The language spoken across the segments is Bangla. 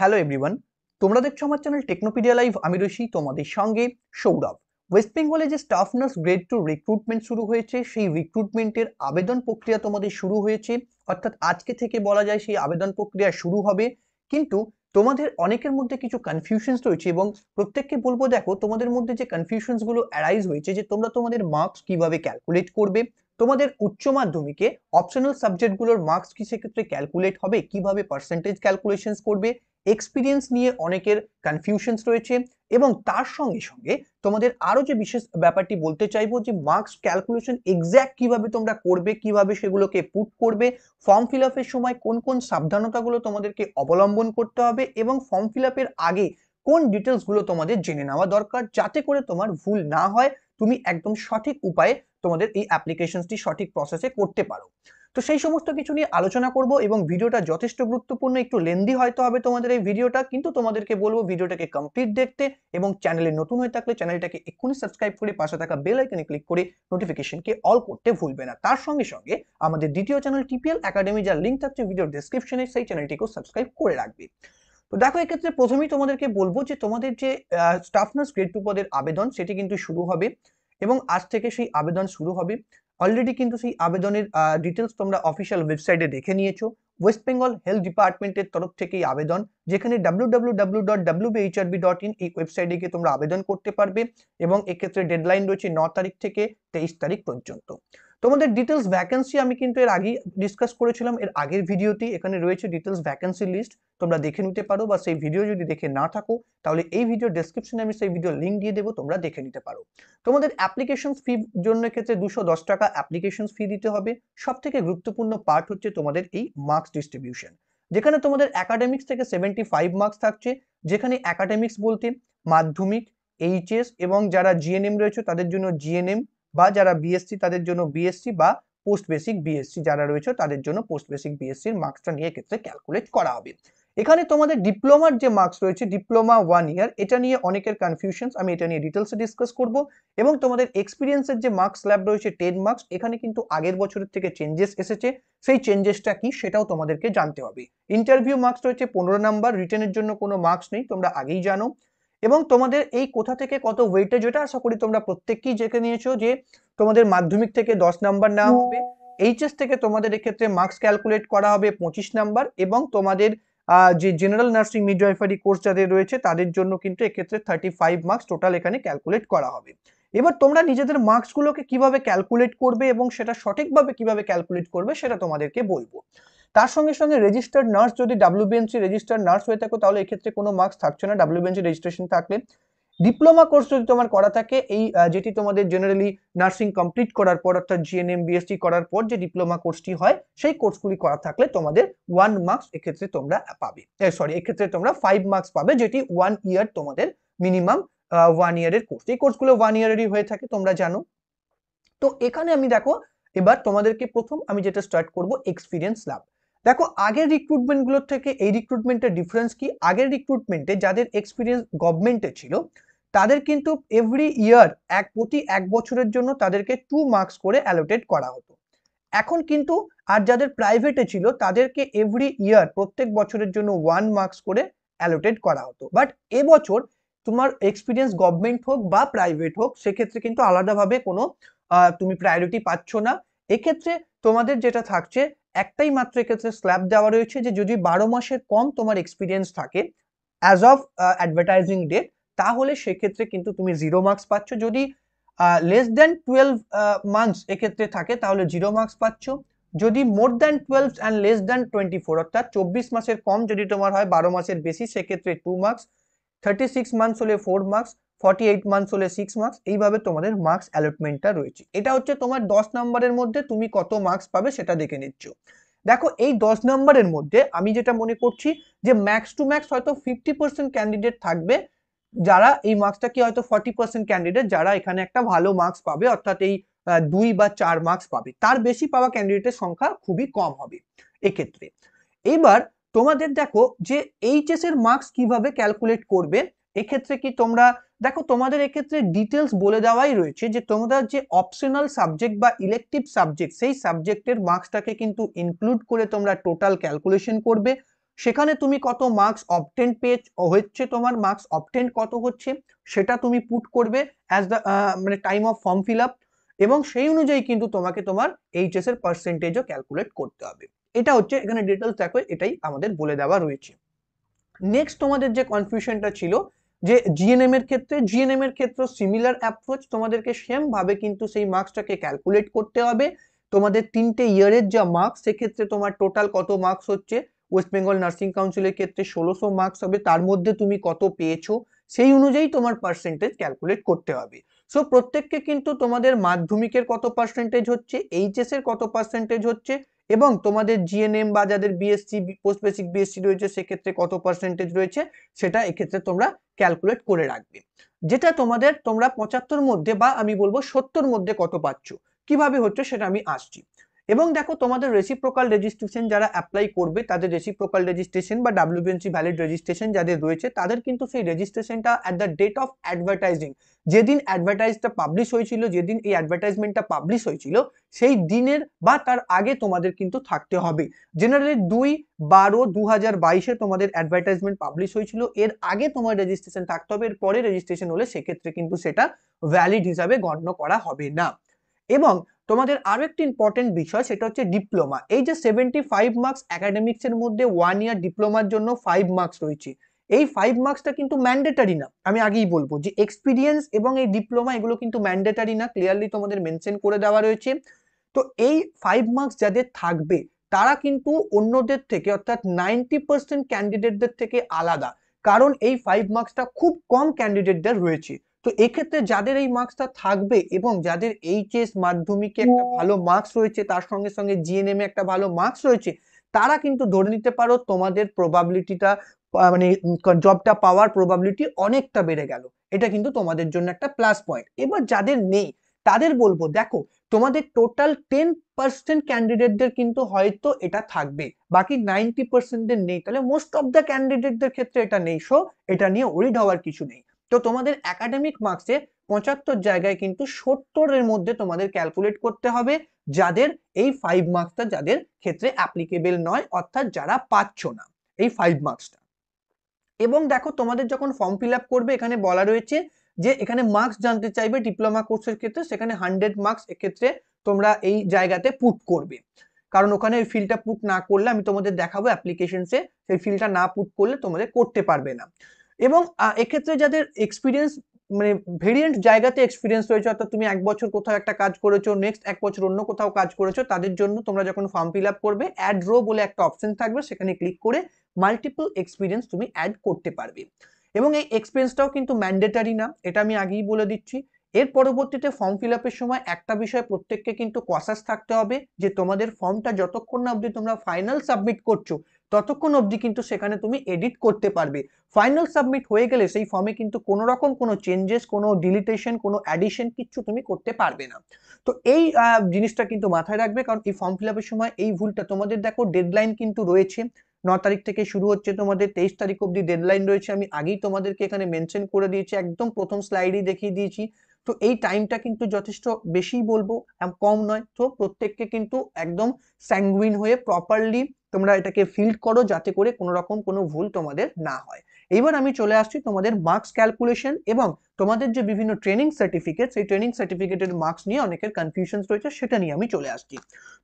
হ্যালো এভরিওয়ান তোমরা দেখছো আমার চ্যানেল টেকনোপিডিয়া লাইভ আমি রয়েছি তোমাদের সঙ্গে সৌরভ ওয়েস্ট বেঙ্গলে যে staff nurse grade two recruitment শুরু হয়েছে সেই রিক্রুটমেন্টের আবেদন প্রক্রিয়া তোমাদের শুরু হয়েছে অর্থাৎ আজকে থেকে বলা যায় সেই আবেদন প্রক্রিয়া শুরু হবে কিন্তু তোমাদের অনেকের মধ্যে কিছু কনফিউশনস রয়েছে এবং প্রত্যেককে বলবো দেখো তোমাদের মধ্যে যে কনফিউশনসগুলো অ্যারাইজ হয়েছে যে তোমরা তোমাদের মার্কস কিভাবে ক্যালকুলেট করবে তোমাদের উচ্চ মাধ্যমিকে অপশনাল সাবজেক্টগুলোর মার্কস কি সেক্ষেত্রে ক্যালকুলেট হবে কিভাবে পার্সেন্টেজ ক্যালকুলেশনস করবে এক্সপিরিয়েন্স নিয়ে অনেকের কনফিউশনস রয়েছে এবং তার সঙ্গে সঙ্গে তোমাদের আরও যে বিশেষ ব্যাপারটি বলতে চাইবো যে মার্কস ক্যালকুলেশন এক্স্যাক্ট কিভাবে তোমরা করবে কিভাবে সেগুলোকে পুট করবে ফর্ম ফিল সময় কোন কোন সাবধানতাগুলো তোমাদেরকে অবলম্বন করতে হবে এবং ফর্ম ফিল আগে কোন ডিটেলসগুলো তোমাদের জেনে নেওয়া দরকার যাতে করে তোমার ভুল না হয় তুমি একদম সঠিক উপায়ে তোমাদের এই অ্যাপ্লিকেশনসটি সঠিক প্রসেসে করতে পারো তো সেই সমস্ত কিছু নিয়ে আলোচনা করব এবং ভিডিওটা যথেষ্ট গুরুত্বপূর্ণ একটু লেন্দি হয়তো হবে তোমাদের এই ভিডিওটা কিন্তু তোমাদেরকে বলবো ভিডিওটাকে কমপ্লিট দেখতে এবং চ্যানেলে নতুন হয়ে থাকলে চ্যানেলটাকে এক্ষুনি সাবস্ক্রাইব করে পাশে থাকা বেল আইকনে ক্লিক করে নোটিফিকেশনকে অল করতে ভুলবে না তার সঙ্গে সঙ্গে আমাদের দ্বিতীয় চ্যানেল টিপিএল একাডেমি যার লিঙ্ক থাকছে ভিডিওর ডিসক্রিপশনে সেই চ্যানেলটিকেও সাবস্ক্রাইব করে রাখবে তো দেখো এক্ষেত্রে প্রথমেই তোমাদেরকে বলবো যে তোমাদের যে স্টাফ নার্স গ্রেড টু পদের আবেদন সেটি কিন্তু শুরু হবে এবং আজ থেকে সেই আবেদন শুরু হবে অলরেডি কিন্তু সেই আবেদনের ডিটেলস তোমরা অফিসিয়াল ওয়েবসাইটে দেখে নিয়েছো ওয়েস্ট বেঙ্গল হেলথ ডিপার্টমেন্টের তরফ থেকে এই আবেদন যেখানে www.wbhrb.in এই ওয়েবসাইটে গিয়ে তোমরা আবেদন করতে পারবে এবং এক্ষেত্রে ডেডলাইন রয়েছে ন তারিখ থেকে তেইশ তারিখ পর্যন্ত তোমাদের ডিটেলস ভ্যাকেন্সি আমি কিন্তু এর আগেই ডিসকাস করেছিলাম এর আগের ভিডিওটি এখানে রয়েছে ডিটেলস ভ্যাকেন্সি লিস্ট তোমরা দেখে নিতে পারো বা সেই ভিডিও যদি দেখে না থাকো তাহলে এই ভিডিও ডেসক্রিপশনে আমি সেই ভিডিও লিঙ্ক দিয়ে দেবো তোমরা দেখে নিতে পারো তোমাদের অ্যাপ্লিকেশন ফি জন্য ক্ষেত্রে দুশো দশ টাকা অ্যাপ্লিকেশন ফি দিতে হবে সব থেকে গুরুত্বপূর্ণ পার্ট হচ্ছে তোমাদের এই মার্কস ডিস্ট্রিবিউশন যেখানে তোমাদের অ্যাকাডেমিক্স থেকে সেভেন্টি ফাইভ মার্কস থাকছে যেখানে অ্যাকাডেমিক্স বলতে মাধ্যমিক এইচএস এবং যারা জিএনএম রয়েছে তাদের জন্য জিএনএম বা যারা বিএসসি তাদের জন্য বিএসসি বা পোস্ট বেসিক বিএসসি যারা রয়েছে তাদের জন্য পোস্ট বেসিক বিএসসির মার্কসটা নিয়ে ক্ষেত্রে ক্যালকুলেট করা হবে এখানে তোমাদের ডিপ্লোমার যে মার্কস রয়েছে ডিপ্লোমা ওয়ান ইয়ার এটা নিয়ে অনেকের কনফিউশন আমি এটা নিয়ে ডিটেলসে ডিসকাস করব এবং তোমাদের এক্সপিরিয়েন্সের যে মার্কস ল্যাব রয়েছে টেন মার্কস এখানে কিন্তু আগের বছরের থেকে চেঞ্জেস এসেছে সেই চেঞ্জেসটা কি সেটাও তোমাদেরকে জানতে হবে ইন্টারভিউ মার্কস রয়েছে পনেরো নাম্বার রিটেনের জন্য কোনো মার্কস নেই তোমরা আগেই জানো এবং তোমাদের এই কোথা থেকে কত ওয়েটেজ ওটা আশা করি তোমরা প্রত্যেককেই জেনে নিয়েছো যে তোমাদের মাধ্যমিক থেকে দশ নাম্বার নেওয়া হবে এইচএস থেকে তোমাদের এক্ষেত্রে মার্কস ক্যালকুলেট করা হবে পঁচিশ নাম্বার এবং তোমাদের যে জেনারেল নার্সিং মিডওয়াইফারি কোর্স যাদের রয়েছে তাদের জন্য কিন্তু এক্ষেত্রে থার্টি ফাইভ মার্কস টোটাল এখানে ক্যালকুলেট করা হবে এবার তোমরা নিজেদের মার্কসগুলোকে কিভাবে ক্যালকুলেট করবে এবং সেটা সঠিকভাবে কিভাবে ক্যালকুলেট করবে সেটা তোমাদেরকে বলবো তার সঙ্গে সঙ্গে রেজিস্টার্ড নার্স যদি ডাব্লিউবিএনসি রেজিস্টার্ড নার্স হয়ে থাকো তাহলে এক্ষেত্রে কোনো মার্কস থাকছে না ডাব্লিউবিএনসি রেজিস্ট্রেশন থাকলে ডিপ্লোমা কোর্স যদি তোমার করা থাকে এই যেটি তোমাদের জেনারেলি নার্সিং কমপ্লিট করার পর অর্থাৎ জিএনএম বিএসটি করার পর যে ডিপ্লোমা কোর্সটি হয় সেই কোর্সগুলি করা থাকলে তোমাদের ওয়ান মার্কস এক্ষেত্রে তোমরা পাবে সরি এক্ষেত্রে তোমরা ফাইভ মার্কস পাবে যেটি ওয়ান ইয়ার তোমাদের মিনিমাম ওয়ান ইয়ারের কোর্স এই কোর্সগুলো ওয়ান ইয়ারেরই হয়ে থাকে তোমরা জানো তো এখানে আমি দেখো এবার তোমাদেরকে প্রথম আমি যেটা স্টার্ট করব এক্সপিরিয়েন্স লাভ দেখো আগের রিক্রুটমেন্টগুলোর থেকে এই রিক্রুটমেন্টের ডিফারেন্স কি আগের রিক্রুটমেন্টে যাদের এক্সপিরিয়েন্স গভর্নমেন্টে ছিল তাদের কিন্তু এভরি ইয়ার এক প্রতি এক বছরের জন্য তাদেরকে টু মার্কস করে অ্যালোটেড করা হতো এখন কিন্তু আর যাদের প্রাইভেটে ছিল তাদেরকে এভরি ইয়ার প্রত্যেক বছরের জন্য ওয়ান মার্কস করে অ্যালোটেড করা হতো বাট এবছর তোমার এক্সপিরিয়েন্স গভর্নমেন্ট হোক বা প্রাইভেট হোক সেক্ষেত্রে কিন্তু আলাদাভাবে কোনো তুমি প্রায়োরিটি পাচ্ছ না এক্ষেত্রে তোমাদের যেটা থাকছে একটাই মাত্র এক্ষেত্রে স্ল্যাব দেওয়া রয়েছে যে যদি বারো মাসের কম তোমার এক্সপিরিয়েন্স থাকে অ্যাজ অফ অ্যাডভার্টাইজিং ডেট তাহলে সেক্ষেত্রে কিন্তু তুমি জিরো মার্কস পাচ্ছ যদি লেস দ্যান টুয়েলভ মান্থস এক্ষেত্রে থাকে তাহলে জিরো মার্কস পাচ্ছ যদি more than twelve and less than twenty four অর্থাৎ চব্বিশ মাসের কম যদি তোমার হয় বারো মাসের বেশি সেক্ষেত্রে two marks thirty six months হলে four marks forty eight marks হলে সিক্স মার্কস এইভাবে তোমাদের মার্কস অ্যালটমেন্টটা রয়েছে এটা হচ্ছে তোমার দশ নাম্বারের মধ্যে তুমি কত মার্কস পাবে সেটা দেখে নিচ্ছ দেখো এই দশ নাম্বারের মধ্যে আমি যেটা মনে করছি যে ম্যাক্স টু ম্যাক্স হয়তো ফিফটি পার্সেন্ট ক্যান্ডিডেট থাকবে যারা এই মার্কসটা কি হয়তো ফর্টি পার্সেন্ট ক্যান্ডিডেট যারা এখানে একটা ভালো মার্কস পাবে অর্থাৎ এই দুই বা চার মার্কস পাবে তার বেশি পাওয়া ক্যান্ডিডেটের সংখ্যা খুবই কম হবে এক্ষেত্রে এবার তোমাদের দেখো যে এইচএস এর মার্কস কিভাবে ক্যালকুলেট করবে এক্ষেত্রে কি তোমরা দেখো তোমাদের এক্ষেত্রে ডিটেলস বলে দেওয়াই রয়েছে যে তোমরা যে অপশনাল সাবজেক্ট বা ইলেকটিভ সাবজেক্ট সেই সাবজেক্টের মার্কসটাকে কিন্তু ইনক্লুড করে তোমরা টোটাল ক্যালকুলেশন করবে সেখানে তুমি কত মার্কস অবটেন পেয়েছ হচ্ছে তোমার মার্কস অবটেন কত হচ্ছে সেটা তুমি পুট করবে অ্যাজ দ্য মানে time of form fill up এবং সেই অনুযায়ী কিন্তু তোমাকে তোমার এইচএস এর পার্সেন্টেজও ক্যালকুলেট করতে হবে এটা হচ্ছে এখানে ডিটেলস দেখো এটাই আমাদের বলে দেওয়া রয়েছে নেক্সট তোমাদের যে কনফিউশনটা ছিল যে জিএনএম এর ক্ষেত্রে জিএনএম এর ক্ষেত্রে সিমিলার অ্যাপ্রোচ তোমাদেরকে সেম ভাবে কিন্তু সেই মার্কসটাকে ক্যালকুলেট করতে হবে তোমাদের তিনটে ইয়ারের যা মার্কস সেক্ষেত্রে তোমার টোটাল কত মার্কস হচ্ছে ওয়েস্ট বেঙ্গল নার্সিং কাউন্সিলের ক্ষেত্রে ষোলোশো মার্কস হবে তার মধ্যে তুমি কত পেয়েছো সেই অনুযায়ী তোমার পার্সেন্টেজ ক্যালকুলেট করতে হবে সো প্রত্যেককে কিন্তু তোমাদের মাধ্যমিকের কত পার্সেন্টেজ হচ্ছে এইচএস এর কত পার্সেন্টেজ হচ্ছে এবং তোমাদের জিএনএম বা যাদের বিএসসি পোস্ট বেসিক বিএসসি রয়েছে সেক্ষেত্রে কত পার্সেন্টেজ রয়েছে সেটা এক্ষেত্রে তোমরা ক্যালকুলেট করে রাখবে যেটা তোমাদের তোমরা পঁচাত্তর মধ্যে বা আমি বলবো সত্তর মধ্যে কত পাচ্ছ কিভাবে হচ্ছে সেটা আমি আসছি এবং দেখো তোমাদের রেসিপ্রোকাল রেজিস্ট্রেশন যারা অ্যাপ্লাই করবে তাদের রেসিপ্রোকাল রেজিস্ট্রেশন বা ডাব্লিউবিএনসি ভ্যালিড রেজিস্ট্রেশন যাদের রয়েছে তাদের কিন্তু সেই রেজিস্ট্রেশনটা at the date of advertising যেদিন অ্যাডভার্টাইজটা পাবলিশ হয়েছিল যেদিন এই অ্যাডভার্টাইজমেন্টটা পাবলিশ হয়েছিল সেই দিনের বা তার আগে তোমাদের কিন্তু থাকতে হবে জেনারেলি দুই বারো দু হাজার বাইশে তোমাদের অ্যাডভার্টাইজমেন্ট পাবলিশ হয়েছিল এর আগে তোমার রেজিস্ট্রেশন থাকতে হবে এর পরে রেজিস্ট্রেশন হলে সেক্ষেত্রে কিন্তু সেটা ভ্যালিড হিসাবে গণ্য করা হবে না এবং তোমাদের আরও একটি ইম্পর্টেন্ট বিষয় সেটা হচ্ছে ডিপ্লোমা এই যে সেভেন্টি ফাইভ মার্কস অ্যাকাডেমিক্সের মধ্যে ওয়ান ইয়ার ডিপ্লোমার জন্য ফাইভ মার্কস রয়েছে এই ফাইভ মার্কসটা কিন্তু ম্যান্ডেটারি না আমি আগেই বলবো যে এক্সপিরিয়েন্স এবং এই ডিপ্লোমা এগুলো কিন্তু ম্যান্ডেটারি না ক্লিয়ারলি তোমাদের মেনশন করে দেওয়া রয়েছে তো এই ফাইভ মার্কস যাদের থাকবে তারা কিন্তু অন্যদের থেকে অর্থাৎ নাইনটি পার্সেন্ট ক্যান্ডিডেটদের থেকে আলাদা কারণ এই ফাইভ মার্কসটা খুব কম ক্যান্ডিডেটদের রয়েছে তো এক্ষেত্রে যাদের এই মার্কসটা থাকবে এবং যাদের এইচএস মাধ্যমিকে একটা ভালো মার্কস রয়েছে তার সঙ্গে সঙ্গে জিএনএম এ একটা ভালো মার্কস রয়েছে তারা কিন্তু ধরে নিতে পারো তোমাদের প্রবাবিলিটিটা মানে জবটা পাওয়ার প্রবাবিলিটি অনেকটা বেড়ে গেল এটা কিন্তু তোমাদের জন্য একটা প্লাস পয়েন্ট এবার যাদের নেই তাদের বলবো দেখো তোমাদের টোটাল টেন পার্সেন্ট ক্যান্ডিডেটদের কিন্তু হয়তো এটা থাকবে বাকি নাইনটি পার্সেন্টদের নেই তাহলে মোস্ট অফ দ্য ক্যান্ডিডেটদের ক্ষেত্রে এটা নেই সো এটা নিয়ে ওরিড হওয়ার কিছু নেই তো তোমাদের একাডেমিক মার্কসে পঁচাত্তর জায়গায় কিন্তু সত্তরের মধ্যে তোমাদের ক্যালকুলেট করতে হবে যাদের এই ফাইভ মার্কসটা যাদের ক্ষেত্রে অ্যাপ্লিকেবেল নয় অর্থাৎ যারা পাচ্ছ না এই ফাইভ মার্কসটা এবং দেখো তোমাদের যখন ফর্ম ফিল করবে এখানে বলা রয়েছে যে এখানে মার্কস জানতে চাইবে ডিপ্লোমা কোর্সের ক্ষেত্রে সেখানে হান্ড্রেড মার্কস ক্ষেত্রে তোমরা এই জায়গাতে পুট করবে কারণ ওখানে ওই ফিলটা পুট না করলে আমি তোমাদের দেখাবো অ্যাপ্লিকেশনসে সেই ফিলটা না পুট করলে তোমাদের করতে পারবে না এবং এক্ষেত্রে যাদের এক্সপিরিয়েন্স মানে ভেরিয়েন্ট জায়গাতে এক্সপিরিয়েন্স রয়েছে অর্থাৎ তুমি এক বছর কোথাও একটা কাজ করেছো নেক্সট এক বছর অন্য কোথাও কাজ করেছো তাদের জন্য তোমরা যখন ফর্ম ফিল আপ করবে অ্যাড রো বলে একটা অপশন থাকবে সেখানে ক্লিক করে মাল্টিপল এক্সপিরিয়েন্স তুমি অ্যাড করতে পারবে এবং এই এক্সপিরিয়েন্সটাও কিন্তু ম্যান্ডেটারি না এটা আমি আগেই বলে দিচ্ছি এর পরবর্তীতে ফর্ম ফিল আপের সময় একটা বিষয় প্রত্যেককে কিন্তু কসাস থাকতে হবে যে তোমাদের ফর্মটা যতক্ষণ না অবধি তোমরা ফাইনাল সাবমিট করছো ততক্ষণ অবধি কিন্তু সেখানে তুমি এডিট করতে পারবে ফাইনাল সাবমিট হয়ে গেলে সেই ফর্মে কিন্তু কোনো রকম কোনো চেঞ্জেস কোনো ডিলিটেশন কোনো অ্যাডিশন কিচ্ছু তুমি করতে পারবে না তো এই জিনিসটা কিন্তু মাথায় রাখবে কারণ এই ফর্ম ফিল আপের সময় এই ভুলটা তোমাদের দেখো ডেডলাইন কিন্তু রয়েছে ন তারিখ থেকে শুরু হচ্ছে তোমাদের তেইশ তারিখ অবধি ডেডলাইন রয়েছে আমি আগেই তোমাদেরকে এখানে মেনশন করে দিয়েছি একদম প্রথম স্লাইডই দেখিয়ে দিয়েছি তো এই টাইমটা কিন্তু যথেষ্ট বেশি বলবো কম নয় তো প্রত্যেককে কিন্তু একদম স্যাঙ্গুইন হয়ে প্রপারলি তোমরা এটাকে ফিল্ড করো যাতে করে কোনো রকম কোনো ভুল তোমাদের না হয় এইবার আমি চলে আসছি তোমাদের মার্কস ক্যালকুলেশন এবং তোমাদের যে বিভিন্ন ট্রেনিং সার্টিফিকেট সেই ট্রেনিং সার্টিফিকেটের মার্কস নিয়ে অনেকের কনফিউশন রয়েছে সেটা নিয়ে আমি চলে আসছি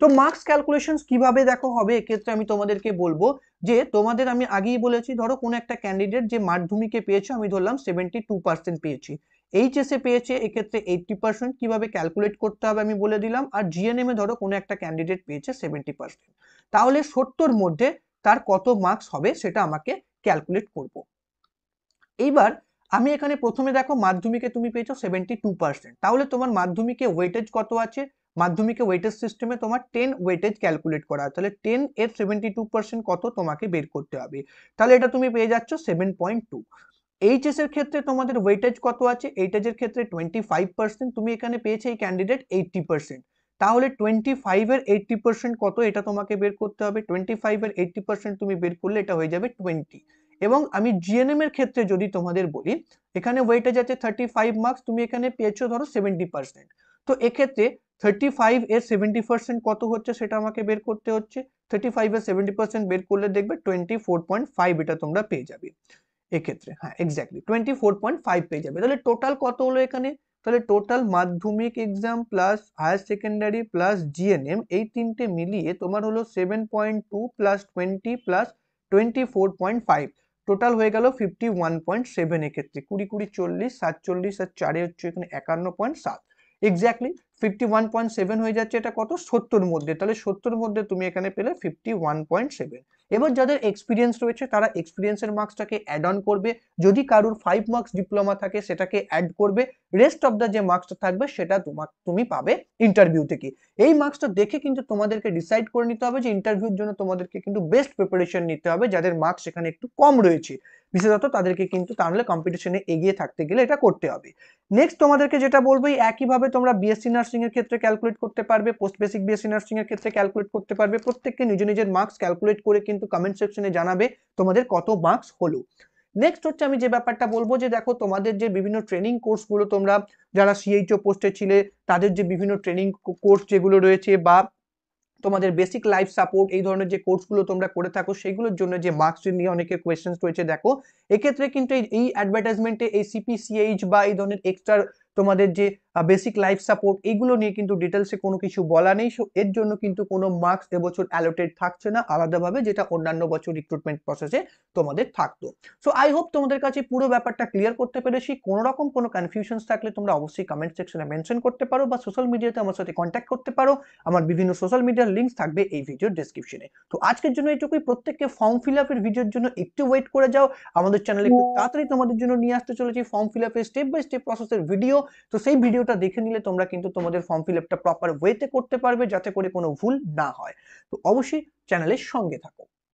তো মার্কস ক্যালকুলেশন কিভাবে দেখো হবে এক্ষেত্রে আমি তোমাদেরকে বলবো যে তোমাদের আমি আগেই বলেছি ধরো কোনো একটা ক্যান্ডিডেট যে মাধ্যমিকে পেয়েছে আমি ধরলাম সেভেন্টি টু পার্সেন্ট পেয়েছি এ পেয়েছে এক্ষেত্রে এইটটি পার্সেন্ট কীভাবে ক্যালকুলেট করতে হবে আমি বলে দিলাম আর জিএনএমে ধরো কোনো একটা ক্যান্ডিডেট পেয়েছে সেভেন্টি পার্সেন্ট তাহলে সত্তর মধ্যে তার কত মার্কস হবে সেটা আমাকে ক্যালকুলেট করব। এইবার আমি এখানে প্রথমে দেখো মাধ্যমিকে তুমি পেয়েছো সেভেন্টি টু পার্সেন্ট তাহলে তোমার মাধ্যমিকে ওয়েটেজ কত আছে মাধ্যমিকে ওয়েটেজ সিস্টেমে তোমার টেন ওয়েটেজ ক্যালকুলেট করা তাহলে টেন এর সেভেন্টি টু পার্সেন্ট কত তোমাকে বের করতে হবে তাহলে এটা তুমি পেয়ে যাচ্ছ সেভেন পয়েন্ট টু এইচএস এর ক্ষেত্রে তোমাদের ওয়েটেজ কত আছে এইটেজের ক্ষেত্রে টোয়েন্টি ফাইভ পার্সেন্ট তুমি এখানে পেয়েছো এই ক্যান্ডিডেট এইটটি পার্সেন্ট তাহলে টোয়েন্টি ফাইভের এইটটি পার্সেন্ট কত এটা তোমাকে বের করতে হবে টোয়েন্টি ফাইভের এইটটি পার্সেন্ট তুমি বের করলে এটা হয়ে যাবে টোয়েন্টি এবং আমি জিএনএম এর ক্ষেত্রে যদি তোমাদের বলি এখানে ওয়েটে যাচ্ছে থার্টি ফাইভ মার্কস তুমি এখানে পেয়েছো ধরো সেভেন্টি পার্সেন্ট তো এক্ষেত্রে থার্টি ফাইভ এর সেভেন্টি পার্সেন্ট কত হচ্ছে সেটা আমাকে বের করতে হচ্ছে থার্টি ফাইভ এর সেভেন্টি পার্সেন্ট বের করলে দেখবে টোয়েন্টি ফোর পয়েন্ট ফাইভ এটা তোমরা পেয়ে যাবে এক্ষেত্রে হ্যাঁ exactly twenty four point five পেয়ে যাবে তাহলে টোটাল কত হলো এখানে তাহলে total Madhyamik exam plus higher secondary plus GNM এই তিনটে মিলিয়ে তোমার হলো seven point two plus twenty plus twenty four point five total হয়ে গেল ফিফটি ওয়ান পয়েন্ট সেভেন এক্ষেত্রে কুড়ি কুড়ি চল্লিশ সাতচল্লিশ আর চারে হচ্ছে এখানে একান্ন পয়েন্ট সাত exactly fifty one point seven হয়ে যাচ্ছে এটা কত সত্তর মধ্যে তাহলে সত্তর মধ্যে তুমি এখানে পেলে ফিফটি ওয়ান পয়েন্ট সেভেন এবার যাদের এক্সপিরিয়েন্স রয়েছে তারা এক্সপিরিয়েন্সের মার্কসটাকে অ্যাড অন করবে যদি কারুর ফাইভ মার্কস ডিপ্লোমা থাকে সেটাকে অ্যাড করবে রেস্ট অফ দ্য যে মার্কসটা থাকবে সেটা তোমার তুমি পাবে ইন্টারভিউ থেকে এই মার্কসটা দেখে কিন্তু তোমাদেরকে ডিসাইড করে নিতে হবে যে ইন্টারভিউর জন্য তোমাদেরকে কিন্তু বেস্ট প্রিপারেশন নিতে হবে যাদের মার্কস এখানে একটু কম রয়েছে বিশেষত তাদেরকে কিন্তু তাহলে কম্পিটিশনে এগিয়ে থাকতে গেলে এটা করতে হবে নেক্সট তোমাদেরকে যেটা বলবো একইভাবে তোমরা বিএসসি নার্সিং এর ক্ষেত্রে ক্যালকুলেট করতে পারবে পোস্ট বেসিক বিএসসি নার্সিং এর ক্ষেত্রে ক্যালকুলেট করতে পারবে প্রত্যেককে নিজ নিজের মার্কস ক্যালকুলেট করে কিন্তু কিন্তু কমেন্ট সেকশনে জানাবে তোমাদের কত মার্কস হলো নেক্সট হচ্ছে আমি যে ব্যাপারটা বলবো যে দেখো তোমাদের যে বিভিন্ন ট্রেনিং কোর্সগুলো তোমরা যারা সিএইচও পোস্টে ছিলে তাদের যে বিভিন্ন ট্রেনিং কোর্স যেগুলো রয়েছে বা তোমাদের বেসিক লাইফ সাপোর্ট এই ধরনের যে কোর্সগুলো তোমরা করে থাকো সেগুলোর জন্য যে মার্কস নিয়ে অনেকে কোয়েশ্চেন্স রয়েছে দেখো এক্ষেত্রে কিন্তু এই অ্যাডভার্টাইজমেন্টে এই সিপিসিএইচ বা এই ধরনের এক্সট্রা তোমাদের যে বেসিক লাইফ সাপোর্ট এইগুলো নিয়ে কিন্তু ডিটেলসে কোনো কিছু বলা নেই সো এর জন্য কিন্তু কোনো মার্কস এবছর অ্যালোটেড থাকছে না আলাদাভাবে যেটা অন্যান্য বছর রিক্রুটমেন্ট প্রসেসে তোমাদের থাকতো সো আই হোপ তোমাদের কাছে পুরো ব্যাপারটা ক্লিয়ার করতে পেরেছি কোনো রকম কোনো কনফিউশন থাকলে তোমরা অবশ্যই কমেন্ট সেকশনে মেনশন করতে পারো বা সোশ্যাল মিডিয়াতে আমার সাথে কন্ট্যাক্ট করতে পারো আমার বিভিন্ন সোশ্যাল মিডিয়ার লিঙ্ক থাকবে এই ভিডিওর ডিসক্রিপশনে তো আজকের জন্য এইটুকুই প্রত্যেককে ফর্ম ফিল আপের ভিডিওর জন্য একটু ওয়েট করে যাও আমাদের চ্যানেলে খুব তাড়াতাড়ি তোমাদের জন্য নিয়ে আসতে চলেছি ফর্ম ফিল আপের স্টেপ বাই স্টেপ প্রসেসের ভিডিও তো সেই ভিডিও ভিডিওটা দেখে নিলে তোমরা কিন্তু তোমাদের ফর্ম ফিল আপটা প্রপার ওয়েতে করতে পারবে যাতে করে কোনো ভুল না হয় তো অবশ্যই চ্যানেলের সঙ্গে থাকো